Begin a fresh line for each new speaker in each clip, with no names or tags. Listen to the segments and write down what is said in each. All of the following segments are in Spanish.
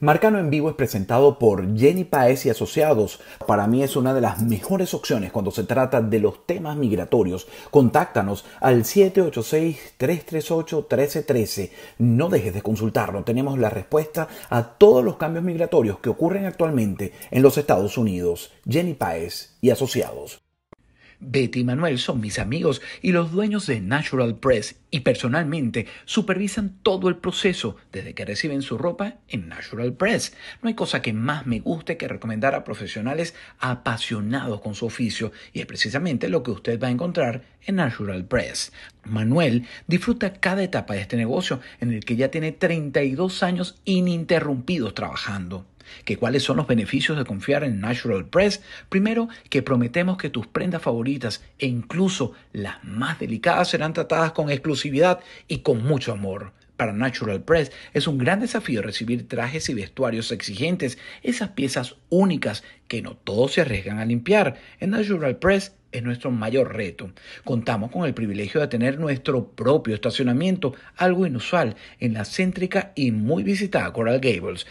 Marcano en vivo es presentado por Jenny Paez y Asociados. Para mí es una de las mejores opciones cuando se trata de los temas migratorios. Contáctanos al 786-338-1313. No dejes de consultarlo. Tenemos la respuesta a todos los cambios migratorios que ocurren actualmente en los Estados Unidos. Jenny Paez y Asociados. Betty y Manuel son mis amigos y los dueños de Natural Press y personalmente supervisan todo el proceso desde que reciben su ropa en Natural Press. No hay cosa que más me guste que recomendar a profesionales apasionados con su oficio y es precisamente lo que usted va a encontrar en Natural Press. Manuel disfruta cada etapa de este negocio en el que ya tiene 32 años ininterrumpidos trabajando que cuáles son los beneficios de confiar en Natural Press. Primero, que prometemos que tus prendas favoritas e incluso las más delicadas serán tratadas con exclusividad y con mucho amor. Para Natural Press es un gran desafío recibir trajes y vestuarios exigentes, esas piezas únicas que no todos se arriesgan a limpiar. En Natural Press es nuestro mayor reto. Contamos con el privilegio de tener nuestro propio estacionamiento, algo inusual, en la céntrica y muy visitada Coral Gables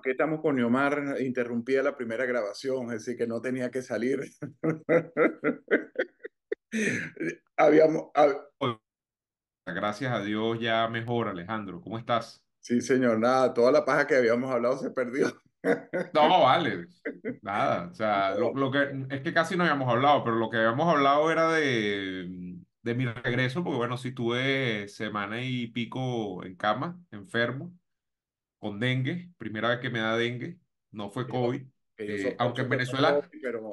aquí estamos con Neomar, interrumpía la primera grabación, así que no tenía que salir. Habíamos...
Gracias a Dios ya mejor, Alejandro. ¿Cómo estás?
Sí, señor, nada, toda la paja que habíamos hablado se perdió.
No, vale, nada. O sea, lo, que es que casi no habíamos hablado, pero lo que habíamos hablado era de, mi regreso, porque bueno, sí estuve semana y pico en cama, enfermo con dengue, primera vez que me da dengue, no fue COVID, eh, aunque en Venezuela,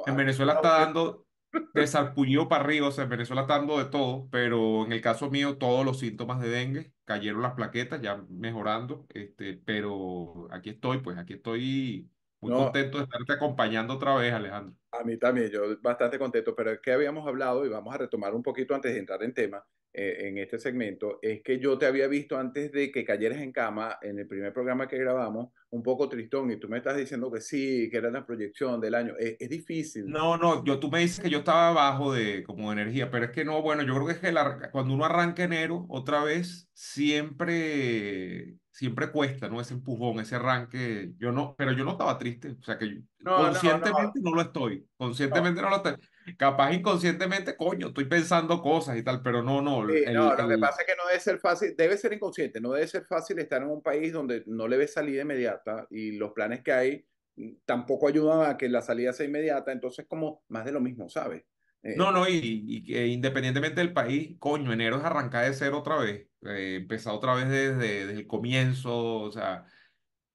en Venezuela está dando de para arriba, o sea, en Venezuela está dando de todo, pero en el caso mío todos los síntomas de dengue, cayeron las plaquetas, ya mejorando, este, pero aquí estoy, pues aquí estoy muy contento de estarte acompañando otra vez, Alejandro.
A mí también, yo bastante contento, pero es que habíamos hablado y vamos a retomar un poquito antes de entrar en tema, eh, en este segmento es que yo te había visto antes de que cayeras en cama en el primer programa que grabamos un poco tristón y tú me estás diciendo que sí, que era la proyección del año. Es, difícil. No,
no, yo, tú me dices que yo estaba abajo de como energía, pero es que no, bueno, yo creo que es que cuando uno arranca enero otra vez, siempre siempre cuesta, ¿no? Ese empujón, ese arranque. Yo no, pero yo no estaba triste. O sea que conscientemente no, lo estoy. Conscientemente no. lo estoy. Capaz inconscientemente, coño, estoy pensando cosas y tal, pero no, no. no, lo que pasa es
que no debe ser fácil, debe ser inconsciente, no debe ser fácil estar en un país donde no le ve salida inmediata y los planes que hay mm, tampoco ayudan a que la salida sea inmediata, entonces como más de lo mismo, ¿sabes? Eh, no, no,
y, que independientemente del país, coño, enero es arrancar de cero otra vez eh, empezar otra vez desde, el comienzo, o sea,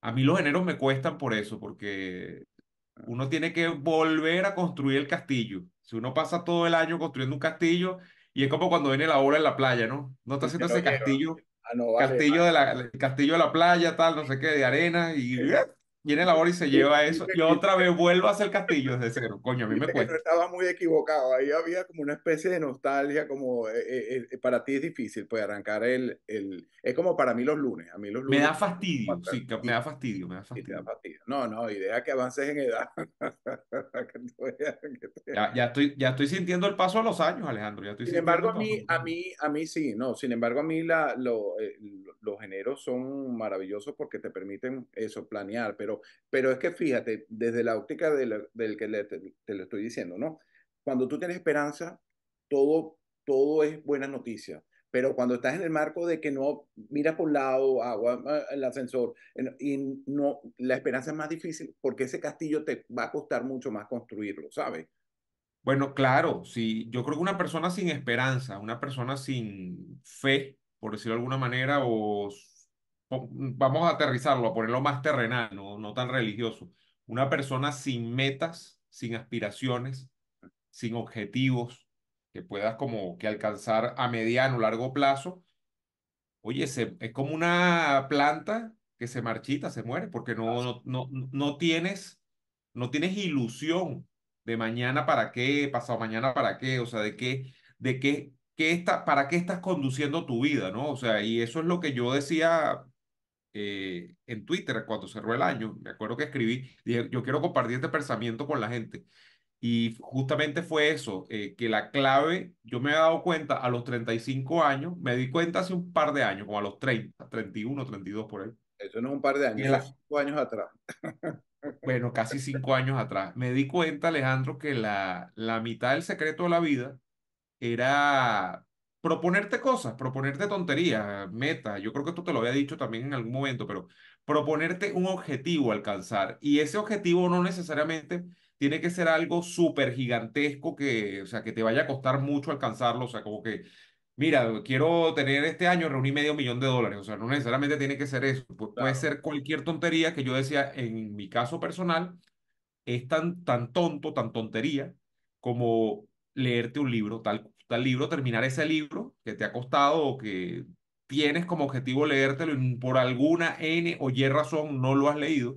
a mí los géneros me cuestan por eso, porque uno tiene que volver a construir el castillo. Si uno pasa todo el año construyendo un castillo, y es como cuando viene la obra en la playa, ¿no? No está haciendo ese castillo.
Ah, castillo,
De la, el castillo de la playa, tal, no sé qué, de arena, y ¡eh! Viene la hora y se lleva eso. Y otra vez vuelvo a hacer castillo desde cero. Coño, a mí me cuesta.
Estaba muy equivocado. Ahí había como una especie de nostalgia, como eh, eh, eh, para ti es difícil, pues arrancar el, el... Es como para mí los lunes. A mí los lunes... Me da fastidio, sí, me da fastidio, me da fastidio. No, no, idea que avances en edad.
ya, estoy, ya estoy sintiendo el paso a los años, Alejandro. sin embargo, a mí,
a, mí, a mí sí, no. Sin embargo, a mí la, lo, los géneros son maravillosos porque te permiten eso, planear, pero, pero es que fíjate, desde la óptica del que te, lo estoy diciendo, ¿no? Cuando tú tienes esperanza, todo, todo es buena noticia, pero cuando estás en el marco de que no mira por un lado, agua, ah, el ascensor, y no, la esperanza es más difícil porque ese castillo te va a costar mucho más construirlo, ¿sabes?
Bueno, claro, sí. Yo creo que una persona sin esperanza, una persona sin fe, por decirlo de alguna manera, o mm, vamos a aterrizarlo, a ponerlo más terrenal, no, no tan religioso. Una persona sin metas, sin aspiraciones, sin objetivos que puedas como que alcanzar a mediano, largo plazo, oye, es como una planta que se marchita, se muere, porque no, no, no, tienes, no tienes ilusión de mañana para qué, pasado mañana para qué, o sea, de qué, de qué, está, para qué estás conduciendo tu vida, ¿no? O sea, y eso es lo que yo decía eh, en Twitter cuando cerró el año. Me acuerdo que escribí, dije, yo quiero compartir este pensamiento con la gente. Y justamente fue eso, eh, que la clave, yo me he dado cuenta a los 35 años, me di cuenta hace un par de años, como a los 30, 31, 32 por ahí.
Eso no es un par de años, cinco años atrás.
bueno, casi cinco años atrás. Me di cuenta, Alejandro, que la, la mitad del secreto de la vida era proponerte cosas, proponerte tonterías, metas. Yo creo que esto te lo había dicho también en algún momento, pero proponerte un objetivo alcanzar. Y ese objetivo no necesariamente tiene que ser algo súper gigantesco que, o sea, que te vaya a costar mucho alcanzarlo. O sea, como que, mira, quiero tener este año, reunir medio millón de dólares. O sea, no necesariamente tiene que ser eso. Puede ser cualquier tontería que yo decía, en mi caso personal, es tan, tan tonto, tan tontería como leerte un libro tal cual el libro, terminar ese libro que te ha costado o que tienes como objetivo leértelo y por alguna N o Y razón no lo has leído,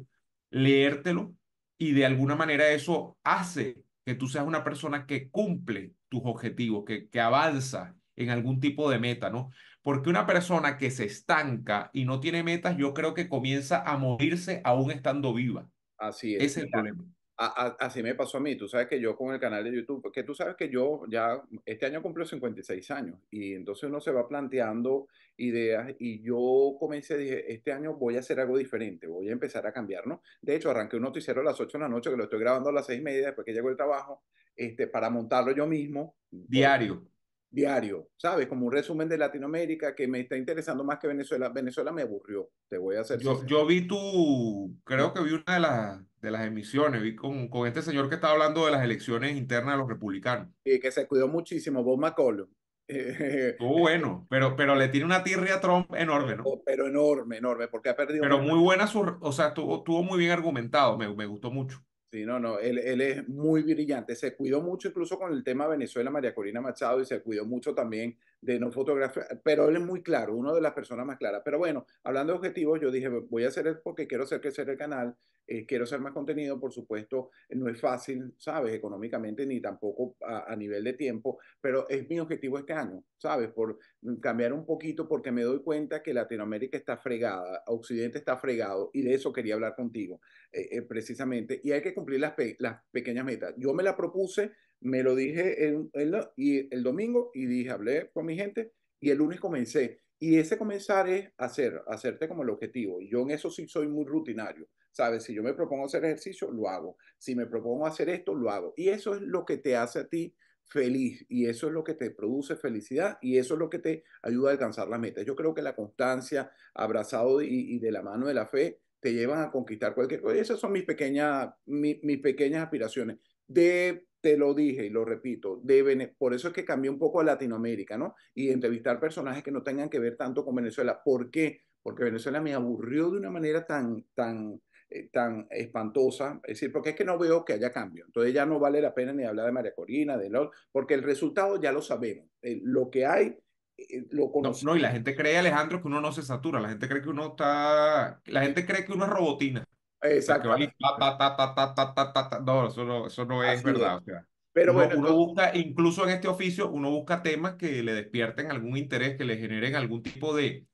leértelo y de alguna manera eso hace que tú seas una persona que cumple tus objetivos, que, que avanza en algún tipo de meta, ¿no? Porque una persona que se estanca y no tiene metas, yo creo que comienza a morirse aún estando viva.
Así es. es el problema así me pasó a mí, tú sabes que yo con el canal de YouTube, que tú sabes que yo ya este año cumplo 56 años y entonces uno se va planteando ideas y yo comencé, dije, este año voy a hacer algo diferente, voy a empezar a cambiar, ¿no? De hecho, arranqué un noticiero a las 8 de la noche, que lo estoy grabando a las 6 y media, después que llegó el trabajo, este, para montarlo yo mismo. Diario diario, ¿sabes? Como un resumen de Latinoamérica que me está interesando más que Venezuela. Venezuela me aburrió, te voy a hacer. Yo,
vi tu, creo que vi una de las, de las emisiones, vi con, este señor que estaba hablando de las elecciones internas de los republicanos.
Y que se cuidó muchísimo, Bob McCollum. Estuvo bueno, pero, pero le tiene una tirria Trump enorme, ¿no? Oh, pero, enorme, enorme, porque ha perdido. Pero muy buena su, o sea, estuvo muy bien argumentado, me, me gustó mucho no, no, él, él, es muy brillante. Se cuidó mucho incluso con el tema Venezuela, María Corina Machado, y se cuidó mucho también de no fotografiar, pero él es muy claro, una de las personas más claras. Pero bueno, hablando de objetivos, yo dije, voy a hacer porque quiero hacer crecer el canal, eh, quiero hacer más contenido, por supuesto, no es fácil, ¿sabes? Económicamente ni tampoco a, nivel de tiempo, pero es mi objetivo este año, ¿sabes? Por mm, cambiar un poquito porque me doy cuenta que Latinoamérica está fregada, Occidente está fregado y de eso quería hablar contigo, eh, eh, precisamente. Y hay que cumplir las, las pequeñas metas. Yo me la propuse me lo dije y el domingo y dije, hablé con mi gente y el lunes comencé. Y ese comenzar es hacer, hacerte como el objetivo. yo en eso sí soy muy rutinario. ¿Sabes? Si yo me propongo hacer ejercicio, lo hago. Si me propongo hacer esto, lo hago. Y eso es lo que te hace a ti feliz y eso es lo que te produce felicidad y eso es lo que te ayuda a alcanzar la meta. Yo creo que la constancia, abrazado y, de la mano de la fe, te llevan a conquistar cualquier cosa. Esas son mis pequeñas, mis pequeñas aspiraciones. De te lo dije y lo repito, por eso es que cambié un poco a Latinoamérica, ¿no? Y entrevistar personajes que no tengan que ver tanto con Venezuela. ¿Por qué? Porque Venezuela me aburrió de una manera tan, tan, eh, tan espantosa. Es decir, porque es que no veo que haya cambio. Entonces ya no vale la pena ni hablar de María Corina, de LOL, porque el resultado ya lo sabemos. Eh, lo que hay eh, lo no, no, y la gente cree,
Alejandro, que uno no se satura. La gente cree que uno está. La gente cree que uno es robotina. Exacto. No, eso no, es verdad. O sea, pero bueno, uno busca, incluso en este oficio, uno busca temas que le despierten algún interés, que le generen algún tipo de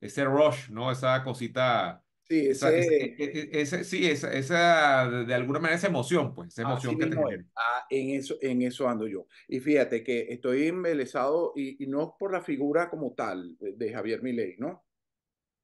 ese rush, ¿no? Esa cosita.
Sí, e,
e, ese... sí, esa, esa, de alguna manera esa emoción, pues, esa emoción que
ah, en, eso, en eso ando yo. Y fíjate que estoy embelesado y, no por la figura como tal de Javier Milei, ¿no?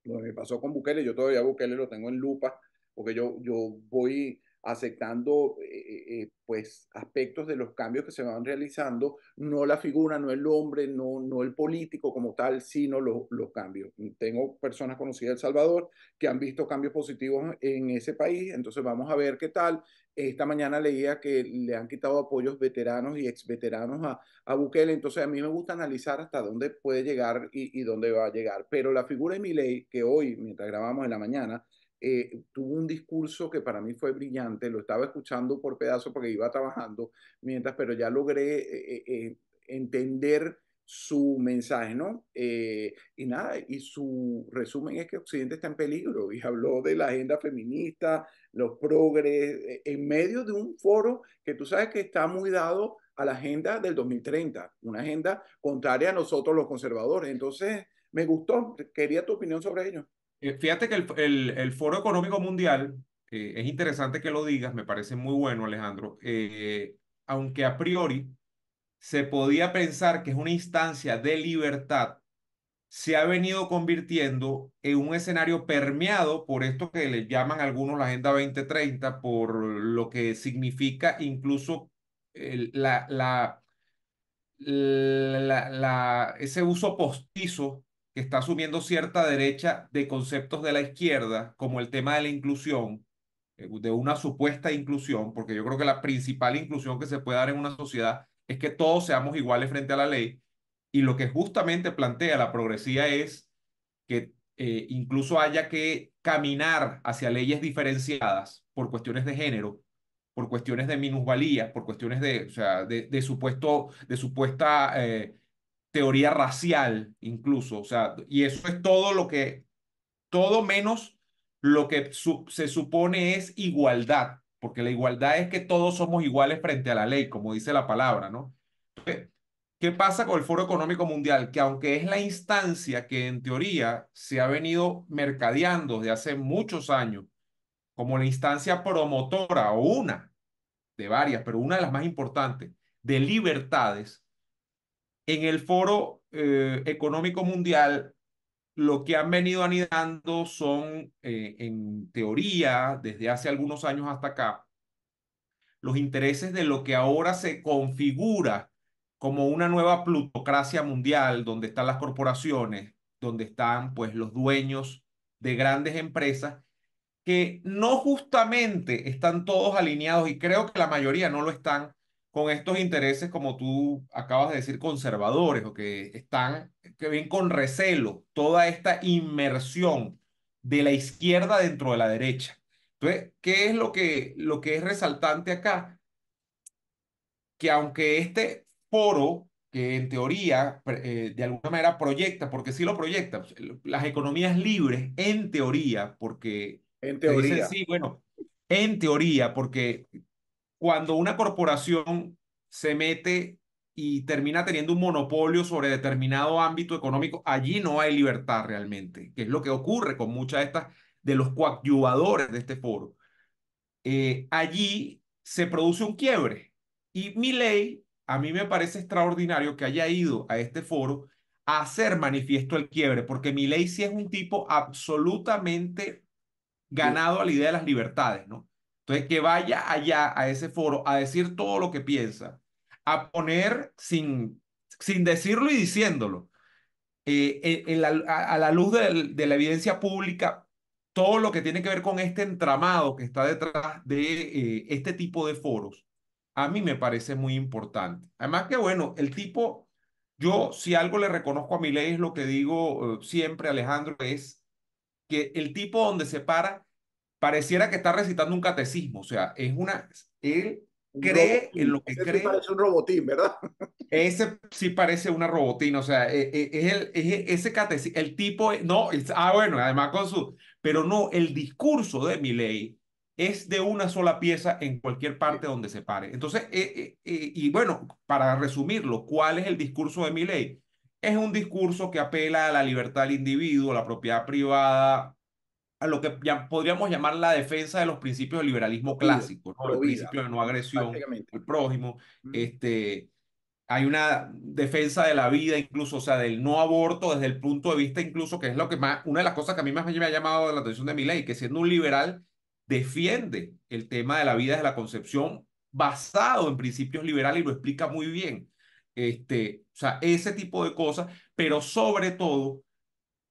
Lo que pasó con Bukele, yo todavía Bukele lo tengo en lupa porque yo, yo voy aceptando eh, eh, pues aspectos de los cambios que se van realizando, no la figura, no el hombre, no, no el político como tal, sino los, los cambios. Tengo personas conocidas de El Salvador que han visto cambios positivos en ese país, entonces vamos a ver qué tal. Esta mañana leía que le han quitado apoyos veteranos y ex veteranos a, a Bukele, entonces a mí me gusta analizar hasta dónde puede llegar y, dónde va a llegar. Pero la figura de ley, que hoy, mientras grabamos en la mañana, eh, tuvo un discurso que para mí fue brillante, lo estaba escuchando por pedazos porque iba trabajando mientras, pero ya logré eh, eh, entender su mensaje, ¿no? y nada, y su resumen es que Occidente está en peligro y habló de la agenda feminista, los progres, en medio de un foro que tú sabes que está muy dado a la agenda del 2030, una agenda contraria a nosotros los conservadores. Entonces, me gustó, quería tu opinión sobre ello.
Eh, fíjate que el, Foro Económico Mundial, es interesante que lo digas, me parece muy bueno, Alejandro, eh, aunque a priori se podía pensar que es una instancia de libertad, se ha venido convirtiendo en un escenario permeado por esto que le llaman algunos la Agenda 2030, por lo que significa incluso la, la, la, ese uso postizo que está asumiendo cierta derecha de conceptos de la izquierda, como el tema de la inclusión, eh, de una supuesta inclusión, porque yo creo que la principal inclusión que se puede dar en una sociedad es que todos seamos iguales frente a la ley, y lo que justamente plantea la progresía es que eh, incluso haya que caminar hacia leyes diferenciadas por cuestiones de género, por cuestiones de minusvalía, por cuestiones de, sea, de, supuesto, de supuesta... Eh, teoría racial incluso, o sea, y eso es todo lo que, todo menos lo que se supone es igualdad, porque la igualdad es que todos somos iguales frente a la ley, como dice la palabra, ¿no? ¿Qué pasa con el Foro Económico Mundial? Que aunque es la instancia que en teoría se ha venido mercadeando desde hace muchos años como la instancia promotora o una de varias, pero una de las más importantes de libertades, en el foro eh, económico mundial, lo que han venido anidando son, eh, en teoría, desde hace algunos años hasta acá, los intereses de lo que ahora se configura como una nueva plutocracia mundial, donde están las corporaciones, donde están pues los dueños de grandes empresas, que no justamente están todos alineados, y creo que la mayoría no lo están, con estos intereses, como tú acabas de decir, conservadores o que están, que ven con recelo toda esta inmersión de la izquierda dentro de la derecha. Entonces, ¿qué es lo que, lo que es resaltante acá? Que aunque este foro, que en teoría eh, de alguna manera proyecta, porque sí lo proyecta, pues, las economías libres, en teoría, porque...
En teoría. sí,
bueno, en teoría, porque cuando una corporación se mete y termina teniendo un monopolio sobre determinado ámbito económico, allí no hay libertad realmente, que es lo que ocurre con muchas de estas de los coadyuvadores de este foro. Eh, allí se produce un quiebre y mi ley, a mí me parece extraordinario que haya ido a este foro a hacer manifiesto el quiebre, porque mi ley sí es un tipo absolutamente ganado a la idea de las libertades, ¿no? Entonces, que vaya allá a ese foro a decir todo lo que piensa, a poner sin, sin decirlo y diciéndolo, eh, eh, a, la luz de, la evidencia pública, todo lo que tiene que ver con este entramado que está detrás de eh, este tipo de foros, a mí me parece muy importante. Además que, bueno, el tipo, yo si algo le reconozco a mi ley es lo que digo siempre, Alejandro, es que el tipo donde se para pareciera que está recitando un catecismo, o sea, es una, él cree en lo que ese cree. Sí
parece un robotín, ¿verdad?
Ese sí parece una robotina, o sea, e, e, es, el, ese catecismo, el tipo, no, ah, bueno, además con su, pero no, el discurso de mi ley es de una sola pieza en cualquier parte donde se pare. Entonces, e, y bueno, para resumirlo, ¿cuál es el discurso de mi ley? Es un discurso que apela a la libertad del individuo, a la propiedad privada, a lo que ya podríamos llamar la defensa de los principios del liberalismo clásico, ¿no? el principio de no agresión el prójimo, este, hay una defensa de la vida incluso, o sea, del no aborto desde el punto de vista incluso, que es lo que más, una de las cosas que a mí más me ha llamado la atención de mi ley, que siendo un liberal defiende el tema de la vida desde la concepción basado en principios liberales y lo explica muy bien. Este, o sea, ese tipo de cosas, pero sobre todo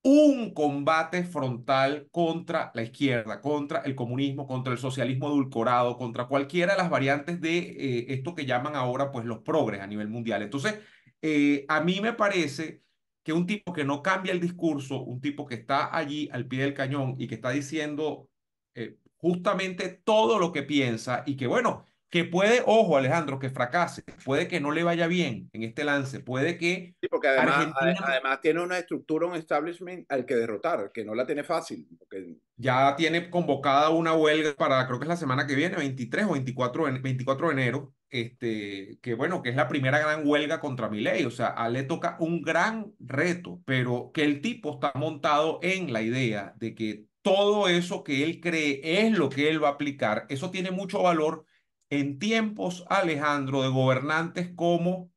un combate frontal contra la izquierda, contra el comunismo, contra el socialismo edulcorado, contra cualquiera de las variantes de eh, esto que llaman ahora pues los progres a nivel mundial. Entonces, eh, a mí me parece que un tipo que no cambia el discurso, un tipo que está allí al pie del cañón y que está diciendo eh, justamente todo lo que piensa y que bueno, que puede, ojo Alejandro, que fracase,
puede que no le vaya bien en este lance, puede que... Sí, porque además, Argentina... además tiene una estructura, un establishment al que derrotar, que no la tiene fácil. Porque... Ya tiene convocada una
huelga para, creo que es la semana que viene, 23 o 24, 24 de enero, este, que bueno, que es la primera gran huelga contra Milei, o sea, a le toca un gran reto, pero que el tipo está montado en la idea de que todo eso que él cree es lo que él va a aplicar, eso tiene mucho valor en tiempos, Alejandro, de gobernantes como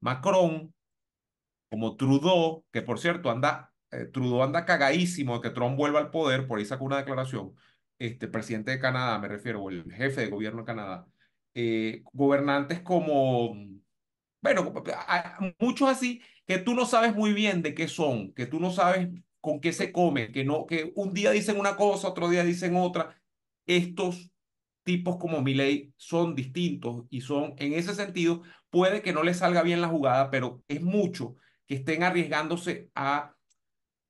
Macron, como Trudeau, que por cierto anda, eh, Trudeau anda cagadísimo de que Trump vuelva al poder, por ahí sacó una declaración, este presidente de Canadá, me refiero, o el jefe de gobierno de Canadá, eh, gobernantes como, bueno, muchos así, que tú no sabes muy bien de qué son, que tú no sabes con qué se comen, que no, que un día dicen una cosa, otro día dicen otra. Estos tipos como Miley son distintos y son, en ese sentido, puede que no les salga bien la jugada, pero es mucho que estén arriesgándose a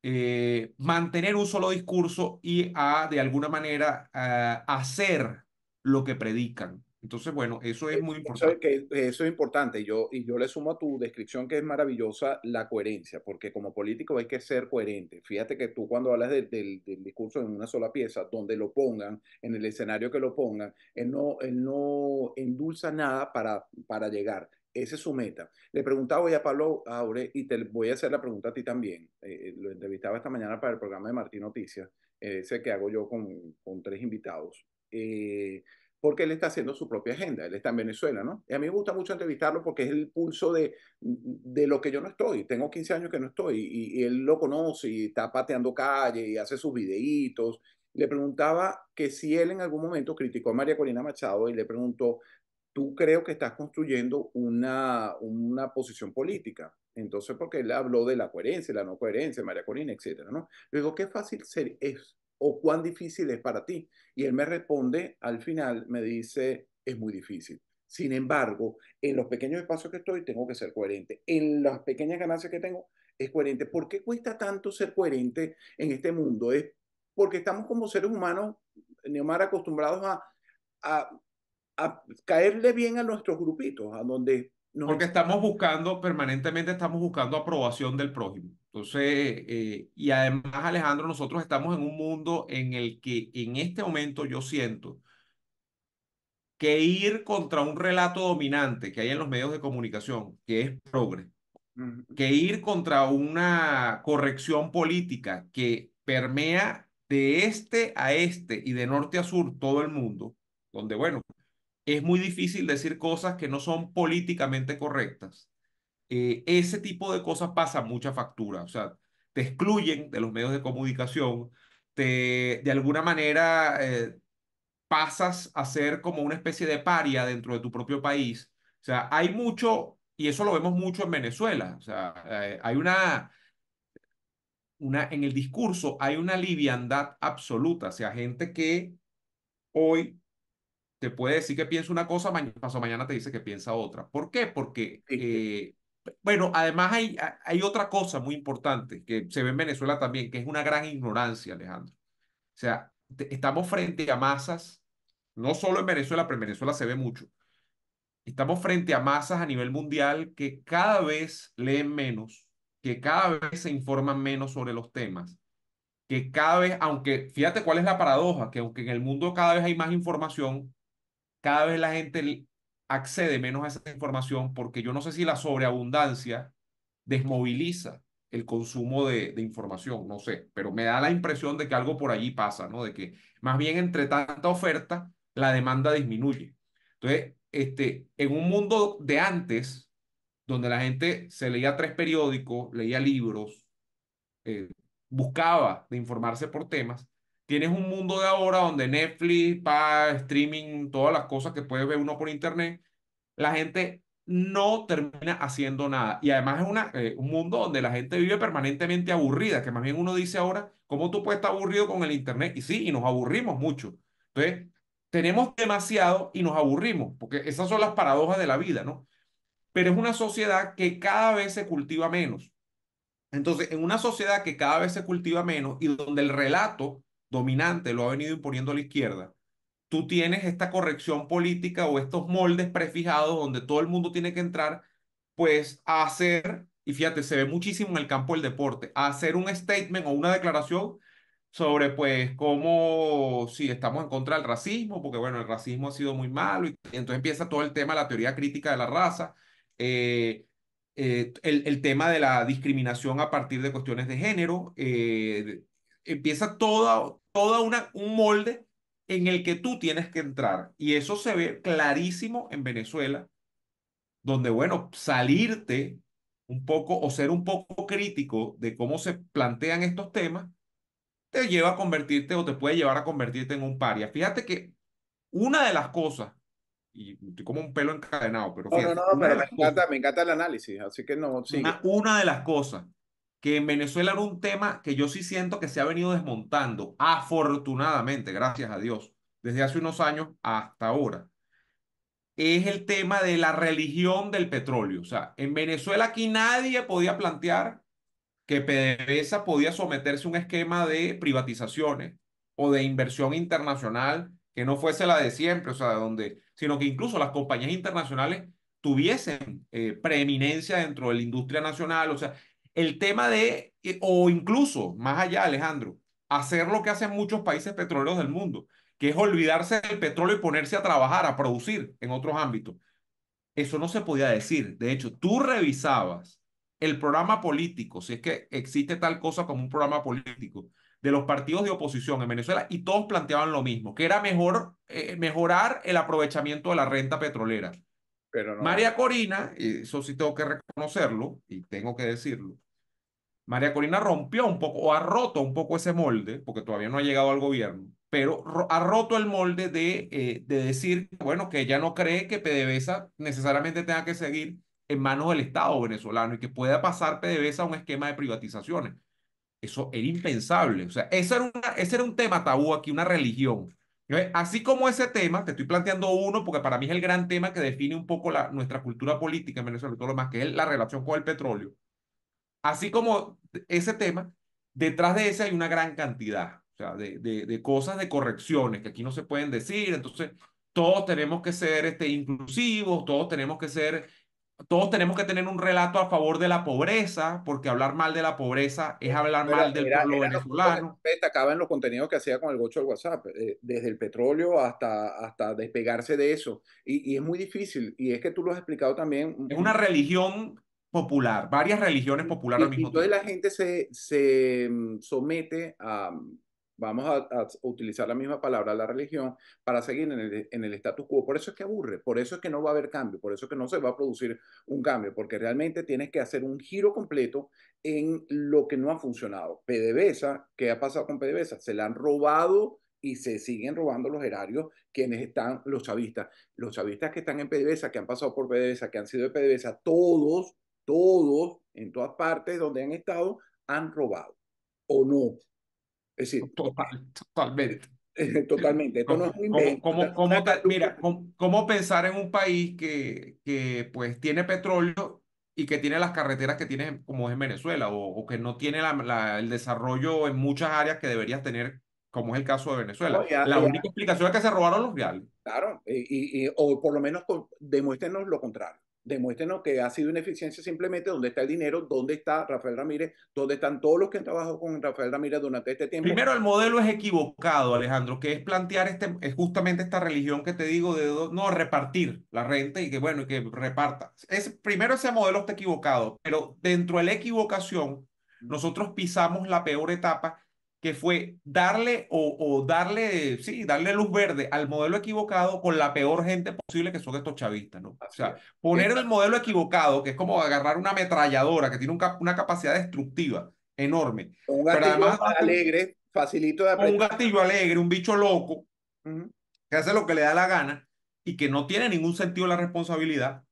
eh, mantener un solo discurso y a, de alguna manera, eh, hacer lo que predican. Entonces, bueno, eso es eh, muy importante.
Eh, eso, es importante. Y yo, y yo le sumo a tu descripción que es maravillosa la coherencia, porque como político hay que ser coherente. Fíjate que tú cuando hablas del discurso en una sola pieza, donde lo pongan, en el escenario que lo pongan, él no, no endulza nada para, para llegar. Ese es su meta. Le preguntaba hoy a Pablo Aure y te voy a hacer la pregunta a ti también. Eh, lo entrevistaba esta mañana para el programa de Martín Noticias, ese que hago yo con, con tres invitados. Eh, porque él está haciendo su propia agenda, él está en Venezuela, ¿no? Y a mí me gusta mucho entrevistarlo porque es el pulso de, de lo que yo no estoy. Tengo 15 años que no estoy y, él lo conoce y está pateando calle y hace sus videitos. Le preguntaba que si él en algún momento criticó a María Corina Machado y le preguntó, tú creo que estás construyendo una, una posición política. Entonces, porque él habló de la coherencia, la no coherencia, María Corina, etcétera, ¿no? Le digo, qué fácil ser, es o cuán difícil es para ti. Y él me responde al final, me dice, es muy difícil. Sin embargo, en los pequeños espacios que estoy, tengo que ser coherente. En las pequeñas ganancias que tengo, es coherente. ¿Por qué cuesta tanto ser coherente en este mundo? Es porque estamos como seres humanos, Neomar, acostumbrados a, a, a caerle bien a nuestros grupitos, a donde porque estamos
buscando, permanentemente estamos buscando aprobación del prójimo. Entonces, eh, y además, Alejandro, nosotros estamos en un mundo en el que en este momento yo siento que ir contra un relato dominante que hay en los medios de comunicación, que es progre, que ir contra una corrección política que permea de este a este y de norte a sur todo el mundo, donde, bueno, es muy difícil decir cosas que no son políticamente correctas. Eh, ese tipo de cosas pasa mucha factura, o sea, te excluyen de los medios de comunicación, te, de alguna manera eh, pasas a ser como una especie de paria dentro de tu propio país. O sea, hay mucho, y eso lo vemos mucho en Venezuela, o sea, eh, hay una, una, en el discurso hay una liviandad absoluta, o sea, gente que hoy te puede decir que piensa una cosa, mañana, mañana te dice que piensa otra. ¿Por qué? Porque, eh, bueno, además hay, hay otra cosa muy importante que se ve en Venezuela también, que es una gran ignorancia, Alejandro. O sea, estamos frente a masas, no solo en Venezuela, pero en Venezuela se ve mucho. Estamos frente a masas a nivel mundial que cada vez leen menos, que cada vez se informan menos sobre los temas que cada vez, aunque fíjate cuál es la paradoja, que aunque en el mundo cada vez hay más información, cada vez la gente accede menos a esa información porque yo no sé si la sobreabundancia desmoviliza el consumo de, información, no sé, pero me da la impresión de que algo por allí pasa, ¿no? De que más bien entre tanta oferta, la demanda disminuye. Entonces, este, en un mundo de antes, donde la gente se leía tres periódicos, leía libros, eh, buscaba de informarse por temas, tienes un mundo de ahora donde Netflix, pa, streaming, todas las cosas que puede ver uno por internet, la gente no termina haciendo nada. Y además es una, eh, un mundo donde la gente vive permanentemente aburrida, que más bien uno dice ahora, ¿cómo tú puedes estar aburrido con el internet? Y sí, y nos aburrimos mucho. Entonces, tenemos demasiado y nos aburrimos, porque esas son las paradojas de la vida, ¿no? Pero es una sociedad que cada vez se cultiva menos. Entonces, en una sociedad que cada vez se cultiva menos y donde el relato dominante lo ha venido imponiendo a la izquierda, tú tienes esta corrección política o estos moldes prefijados donde todo el mundo tiene que entrar, pues a hacer, y fíjate, se ve muchísimo en el campo del deporte, a hacer un statement o una declaración sobre pues cómo si estamos en contra del racismo, porque bueno, el racismo ha sido muy malo, y entonces empieza todo el tema la teoría crítica de la raza, eh, eh, el, tema de la discriminación a partir de cuestiones de género, eh, empieza todo toda una, un molde en el que tú tienes que entrar. Y eso se ve clarísimo en Venezuela, donde, bueno, salirte un poco o ser un poco crítico de cómo se plantean estos temas, te lleva a convertirte o te puede llevar a convertirte en un paria. Fíjate que una de las cosas, y estoy como un pelo encadenado, pero... no, no, pero
me encanta, el análisis, así que no,
una de las cosas que en Venezuela era un tema que yo sí siento que se ha venido desmontando, afortunadamente, gracias a Dios, desde hace unos años hasta ahora, es el tema de la religión del petróleo. O sea, en Venezuela aquí nadie podía plantear que PDVSA podía someterse a un esquema de privatizaciones o de inversión internacional que no fuese la de siempre, o sea, donde, sino que incluso las compañías internacionales tuviesen eh, preeminencia dentro de la industria nacional. O sea, el tema de, eh, o incluso más allá, Alejandro, hacer lo que hacen muchos países petroleros del mundo, que es olvidarse del petróleo y ponerse a trabajar, a producir en otros ámbitos. Eso no se podía decir. De hecho, tú revisabas el programa político, si es que existe tal cosa como un programa político, de los partidos de oposición en Venezuela y todos planteaban lo mismo, que era mejor, eh, mejorar el aprovechamiento de la renta petrolera. María Corina, eso sí tengo que reconocerlo y tengo que decirlo, María Corina rompió un poco o ha roto un poco ese molde, porque todavía no ha llegado al gobierno, pero ha roto el molde de, eh, de decir, bueno, que ella no cree que PDVSA necesariamente tenga que seguir en manos del Estado venezolano y que pueda pasar PDVSA a un esquema de privatizaciones. Eso era impensable. O sea, era, ese era un tema tabú aquí, una religión. Así como ese tema, te estoy planteando uno porque para mí es el gran tema que define un poco nuestra cultura política en Venezuela y todo lo más, que es la relación con el petróleo. Así como ese tema, detrás de ese hay una gran cantidad de, cosas, de correcciones que aquí no se pueden decir. Entonces, todos tenemos que ser este, inclusivos, todos tenemos que ser todos tenemos que tener un relato a favor de la pobreza, porque hablar mal de la pobreza es hablar mal del pueblo venezolano.
Te en los contenidos que hacía con el gocho del WhatsApp, eh, desde el petróleo hasta, hasta despegarse de eso. Y, es muy difícil, y es que tú lo has explicado también. Es una
religión popular, varias religiones populares al mismo y entonces
la gente se, se mm, somete a, vamos a, utilizar la misma palabra, la religión, para seguir en el, en status quo. Por eso es que aburre, por eso es que no va a haber cambio, por eso es que no se va a producir un cambio, porque realmente tienes que hacer un giro completo en lo que no ha funcionado. PDVSA, ¿qué ha pasado con PDVSA? Se la han robado y se siguen robando los erarios quienes están los chavistas. Los chavistas que están en PDVSA, que han pasado por PDVSA, que han sido de PDVSA, todos, todos, en todas partes donde han estado, han robado o no es decir, Total, totalmente. Totalmente.
¿Cómo, mira, ¿cómo, pensar en un país que, que pues tiene petróleo y que tiene las carreteras que tiene como es en Venezuela o, que no tiene el desarrollo en muchas áreas que deberías tener como es el caso de Venezuela. la única explicación es que se robaron los viales.
Claro, o por lo menos demuéstrenos lo contrario demuéstrenos que ha sido una eficiencia simplemente dónde está el dinero, dónde está Rafael Ramírez, dónde están todos los que han trabajado con Rafael Ramírez durante este tiempo. Primero, el
modelo es equivocado, Alejandro, que es plantear este, es justamente esta religión que te digo de no repartir la renta y que bueno, que reparta. Es, primero, ese modelo está equivocado, pero dentro de la equivocación, nosotros pisamos la peor etapa que fue darle o, darle, sí, darle luz verde al modelo equivocado con la peor gente posible que son estos chavistas, ¿no? O sea, poner el modelo equivocado, que es como agarrar una ametralladora que tiene una capacidad destructiva enorme. Un gatillo alegre,
facilito de Un gatillo
alegre, un bicho loco,
que
hace lo que le da la gana y que no tiene ningún sentido la responsabilidad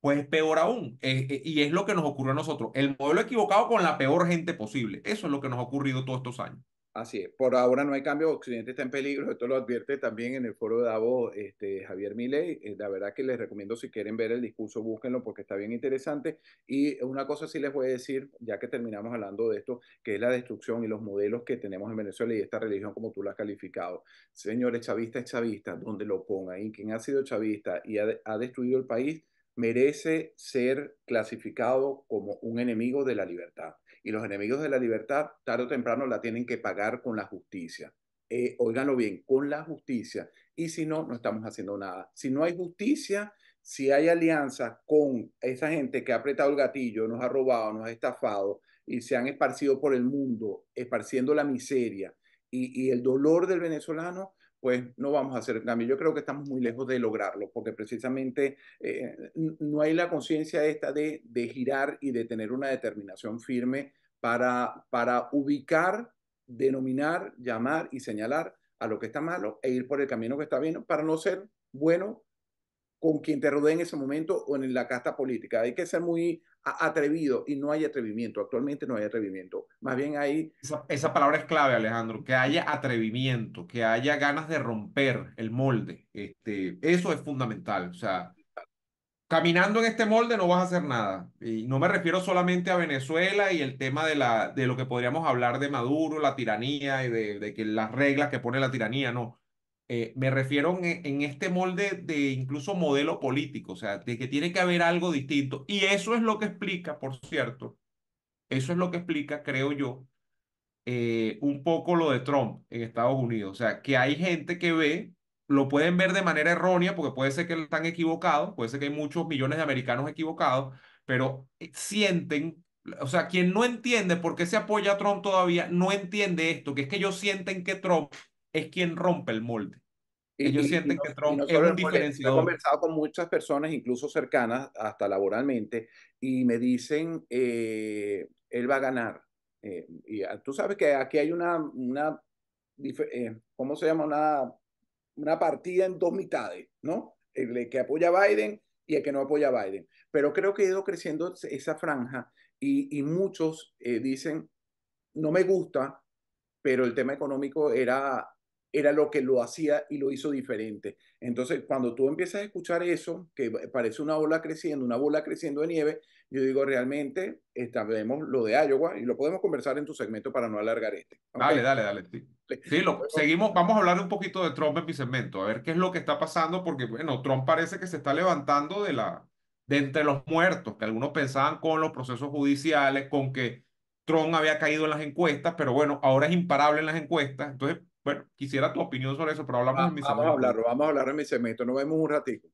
pues peor aún. Eh, eh, y es lo que nos ocurrió a nosotros. El modelo equivocado con la peor gente posible. Eso es lo que nos ha ocurrido todos estos años.
Así es. Por ahora no hay cambio. Occidente está en peligro. Esto lo advierte también en el foro de Davos este, Javier Milei. Eh, la verdad que les recomiendo si quieren ver el discurso, búsquenlo porque está bien interesante. Y una cosa sí les voy a decir, ya que terminamos hablando de esto, que es la destrucción y los modelos que tenemos en Venezuela y esta religión como tú la has calificado. Señores, chavista es chavista, donde lo pongan. Y quien ha sido chavista y ha destruido el país merece ser clasificado como un enemigo de la libertad. Y los enemigos de la libertad, tarde o temprano, la tienen que pagar con la justicia. Eh, óiganlo bien, con la justicia. Y si no, no estamos haciendo nada. Si no hay justicia, si hay alianza con esa gente que ha apretado el gatillo, nos ha robado, nos ha estafado y se han esparcido por el mundo, esparciendo la miseria y el dolor del venezolano, pues no vamos a hacer cambio. Yo creo que estamos muy lejos de lograrlo, porque precisamente eh, no hay la conciencia esta de, girar y de tener una determinación firme para, para ubicar, denominar, llamar y señalar a lo que está malo e ir por el camino que está bien para no ser bueno con quien te rodea en ese momento o en la casta política. Hay que ser muy atrevido y no hay atrevimiento. Actualmente no hay atrevimiento. Más bien hay...
Esa, palabra es clave, Alejandro, que haya atrevimiento, que haya ganas de romper el molde. Este, eso es fundamental. O sea, caminando en este molde no vas a hacer nada. Y no me refiero solamente a Venezuela y el tema de, la, de lo que podríamos hablar de Maduro, la tiranía y de, de que las reglas que pone la tiranía, no eh, me refiero e, en, este molde de incluso modelo político, o sea, de que tiene que haber algo distinto. Y eso es lo que explica, por cierto, eso es lo que explica, creo yo, eh, un poco lo de Trump en Estados Unidos. O sea, que hay gente que ve, lo pueden ver de manera errónea, porque puede ser que están equivocados, puede ser que hay muchos millones de americanos equivocados, pero eh, sienten o sea, quien no entiende por qué se apoya a Trump todavía, no entiende esto, que es que ellos sienten que Trump es quien rompe el
molde. Ellos sienten que Trump es un diferenciador. He conversado con muchas personas, incluso cercanas, hasta laboralmente, y me dicen, eh, él va a ganar. Eh, y tú sabes que aquí hay una, una eh, ¿cómo se llama? Una, una partida en dos mitades, ¿no? El que apoya a Biden y el que no apoya a Biden. Pero creo que ha ido creciendo esa franja y, y muchos dicen, no me gusta, pero el tema económico era era lo que lo hacía y lo hizo diferente. Entonces, cuando tú empiezas a escuchar eso, que parece una ola creciendo, una bola creciendo de nieve, yo digo, realmente, establecemos lo de Iowa y lo podemos conversar en tu segmento para no alargar este. Dale, dale,
dale. Sí, lo, seguimos, vamos a hablar un poquito de Trump en mi segmento, a ver qué es lo que está pasando, porque, bueno, Trump parece que se está levantando de la de entre los muertos, que algunos pensaban con los procesos judiciales, con que Trump había caído en las encuestas, pero bueno, ahora es imparable en las encuestas. Entonces, bueno, quisiera tu opinión sobre eso, pero hablamos ah, en mi Vamos a
vamos a hablar en mi cemento. Nos vemos un ratito.